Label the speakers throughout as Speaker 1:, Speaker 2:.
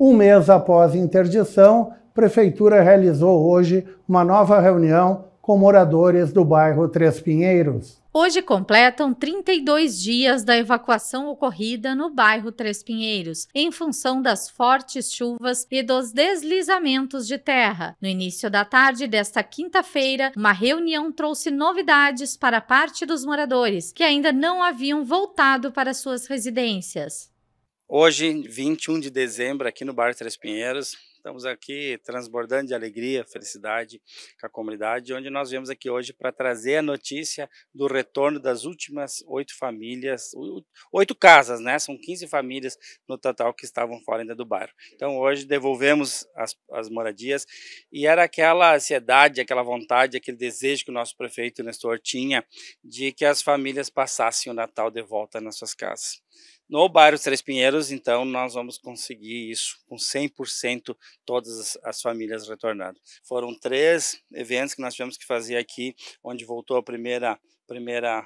Speaker 1: Um mês após interdição, a Prefeitura realizou hoje uma nova reunião com moradores do bairro Três Pinheiros.
Speaker 2: Hoje completam 32 dias da evacuação ocorrida no bairro Três Pinheiros, em função das fortes chuvas e dos deslizamentos de terra. No início da tarde desta quinta-feira, uma reunião trouxe novidades para parte dos moradores que ainda não haviam voltado para suas residências.
Speaker 1: Hoje, 21 de dezembro, aqui no Bar Três Pinheiros, estamos aqui transbordando de alegria, felicidade com a comunidade, onde nós viemos aqui hoje para trazer a notícia do retorno das últimas oito famílias, oito casas, né? São 15 famílias no total que estavam fora ainda do bairro. Então hoje devolvemos as, as moradias e era aquela ansiedade, aquela vontade, aquele desejo que o nosso prefeito Nestor tinha de que as famílias passassem o Natal de volta nas suas casas. No bairro Três Pinheiros, então, nós vamos conseguir isso com 100% todas as famílias retornadas. Foram três eventos que nós tivemos que fazer aqui, onde voltou a primeira, primeira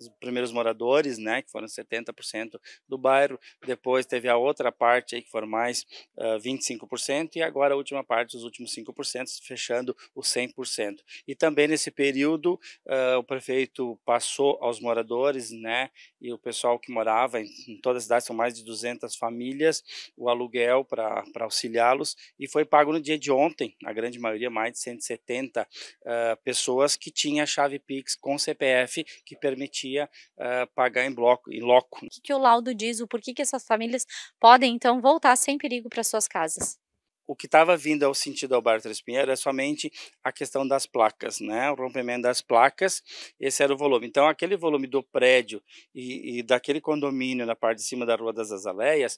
Speaker 1: os primeiros moradores, né, que foram 70% do bairro, depois teve a outra parte aí que foram mais uh, ah, 25% e agora a última parte, os últimos 5%, fechando o 100%. E também nesse período uh, o prefeito passou aos moradores, né, e o pessoal que morava em, em toda a cidade, são mais de 200 famílias, o aluguel para auxiliá-los e foi pago no dia de ontem, a grande maioria, mais de 170 uh, ah, pessoas que tinha chave Pix com CPF que permitia uh, pagar em bloco, em loco. O que,
Speaker 2: que o laudo diz? O porquê que essas famílias podem então voltar sem perigo para suas casas?
Speaker 1: o que estava vindo ao sentido Alberto Três é somente a questão das placas, né? O rompimento das placas, esse era o volume. Então, aquele volume do prédio e, e daquele condomínio na parte de cima da Rua das Azaleias,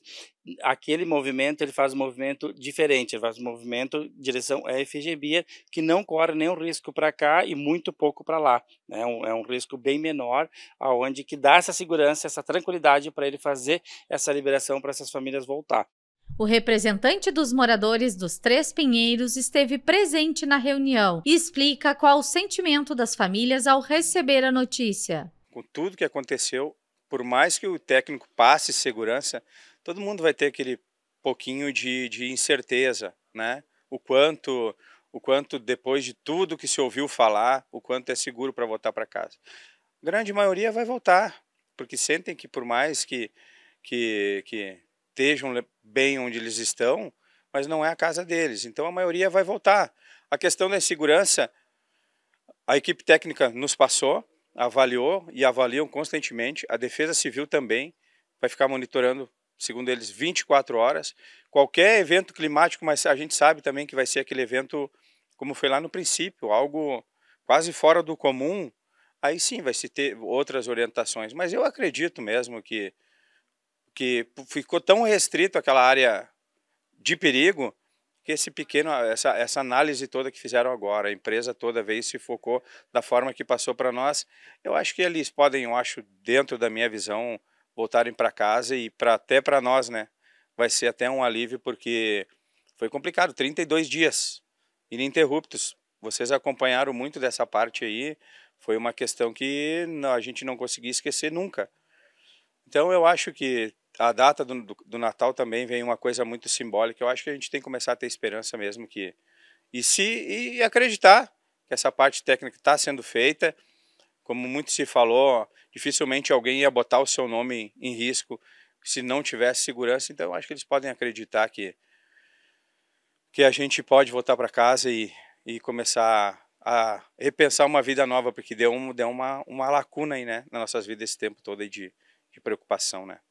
Speaker 1: aquele movimento, ele faz um movimento diferente, ele faz um movimento direção à FGBia, que não corre nenhum risco para cá e muito pouco para lá. Né? Um, é um risco bem menor, aonde que dá essa segurança, essa tranquilidade para ele fazer essa liberação para essas famílias voltar.
Speaker 2: O representante dos moradores dos Três Pinheiros esteve presente na reunião e explica qual o sentimento das famílias ao receber a notícia.
Speaker 3: Com tudo que aconteceu, por mais que o técnico passe segurança, todo mundo vai ter aquele pouquinho de, de incerteza, né? O quanto, o quanto depois de tudo que se ouviu falar, o quanto é seguro para voltar para casa. A grande maioria vai voltar, porque sentem que por mais que, que, que estejam bem onde eles estão, mas não é a casa deles. Então a maioria vai voltar. A questão da segurança, a equipe técnica nos passou, avaliou e avaliam constantemente. A Defesa Civil também vai ficar monitorando, segundo eles, 24 horas. Qualquer evento climático, mas a gente sabe também que vai ser aquele evento como foi lá no princípio, algo quase fora do comum, aí sim vai se ter outras orientações. Mas eu acredito mesmo que que ficou tão restrito aquela área de perigo que esse pequeno essa, essa análise toda que fizeram agora a empresa toda vez se focou da forma que passou para nós eu acho que eles podem eu acho dentro da minha visão voltarem para casa e para até para nós né vai ser até um alívio porque foi complicado 32 dias ininterruptos vocês acompanharam muito dessa parte aí foi uma questão que a gente não conseguia esquecer nunca então eu acho que a data do, do, do, Natal também vem uma coisa muito simbólica. Eu acho que a gente tem que começar a ter esperança mesmo que e se e acreditar que essa parte técnica está sendo feita, como muito se falou, dificilmente alguém ia botar o seu nome em risco se não tivesse segurança. Então eu acho que eles podem acreditar que que a gente pode voltar para casa e, e começar a repensar uma vida nova, porque deu, um, deu uma, uma lacuna aí, né, nas nossas vidas esse tempo todo aí de, de preocupação, né.